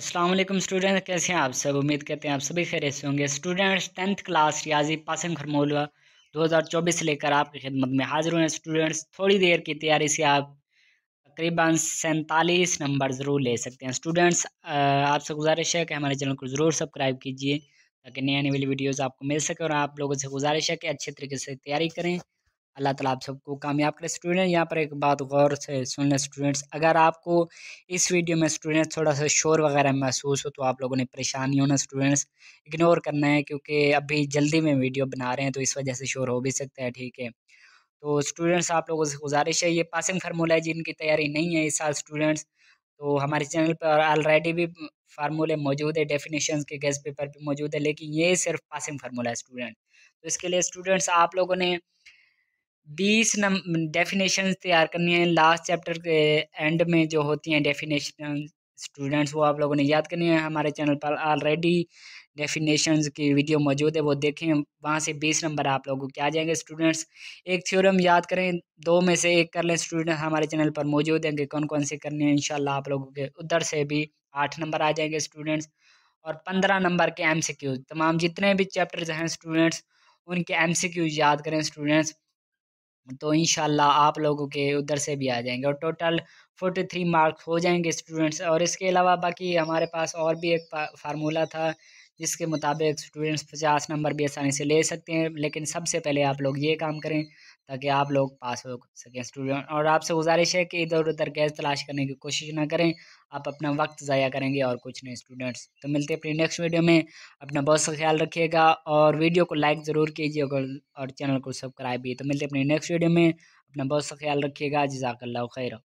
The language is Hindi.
असलम स्टूडेंट कैसे हैं आप सब उम्मीद करते हैं आप सभी खैर से होंगे स्टूडेंट्स टेंथ क्लास रियाजी पासम खरमोल 2024 से लेकर आपकी खिदमत में हाजिर हुए स्टूडेंट्स थोड़ी देर की तैयारी से आप तकरीबन सैंतालीस नंबर ज़रूर ले सकते हैं स्टूडेंट्स आपसे गुजारिश है कि हमारे चैनल को ज़रूर सब्सक्राइब कीजिए ताकि नई आने वाली वीडियोज़ आपको मिल सके और आप लोगों से गुजारिश है कि अच्छे तरीके से तैयारी करें अल्लाह ताला आप सबको कामयाब करे स्टूडेंट यहाँ पर एक बात गौर से सुन लें स्टूडेंट्स अगर आपको इस वीडियो में स्टूडेंट्स थोड़ा सा शोर वगैरह महसूस हो तो आप लोगों ने परेशानी होना स्टूडेंट्स इग्नोर करना है क्योंकि अभी जल्दी में वीडियो बना रहे हैं तो इस वजह से शोर हो भी सकता है ठीक है तो स्टूडेंट्स आप लोगों से गुजारिश है ये पासिंग फार्मूला है जिनकी तैयारी नहीं है इस साल स्टूडेंट्स तो हमारे चैनल पर ऑलरेडी भी फार्मूले मौजूद है डेफिनेशन के गेस्ट पेपर भी मौजूद है लेकिन ये सिर्फ पासिंग फार्मूला है स्टूडेंट तो इसके लिए स्टूडेंट्स आप लोगों ने बीस नम डेफिनेशन तैयार करनी है लास्ट चैप्टर के एंड में जो होती हैं डेफिनेशन स्टूडेंट्स वो आप लोगों ने याद करनी है हमारे चैनल पर ऑलरेडी डेफिनेशंस की वीडियो मौजूद है वो देखें वहाँ से बीस नंबर आप लोगों के आ जाएंगे स्टूडेंट्स एक थ्योरम याद करें दो में से एक कर लें स्टूडेंट हमारे चैनल पर मौजूद हैं कि कौन कौन से करनी है इंशाल्लाह आप लोगों के उधर से भी आठ नंबर आ जाएंगे स्टूडेंट्स और पंद्रह नंबर के एम तमाम जितने भी चैप्टर्स हैं स्टूडेंट्स उनके एम याद करें स्टूडेंट्स तो इन आप लोगों के उधर से भी आ जाएंगे और टोटल फोर्टी थ्री मार्क्स हो जाएंगे स्टूडेंट्स और इसके अलावा बाकी हमारे पास और भी एक फार्मूला था जिसके मुताबिक स्टूडेंट्स पचास नंबर भी आसानी से ले सकते हैं लेकिन सबसे पहले आप लोग ये काम करें ताकि आप लोग पास हो सकें स्टूडेंट और आपसे गुजारिश है कि इधर उधर गैस तलाश करने की कोशिश ना करें आप अपना वक्त ज़ाया करेंगे और कुछ नहीं स्टूडेंट्स तो मिलते अपनी नेक्स्ट वीडियो में अपना बहुत सा ख्याल रखिएगा और वीडियो को लाइक ज़रूर कीजिएगा और चैनल को सब्सक्राइब भी तो मिलते अपनी नेक्स्ट वीडियो में अपना बहुत सा ख्याल रखिएगा जजाकल्ला खैर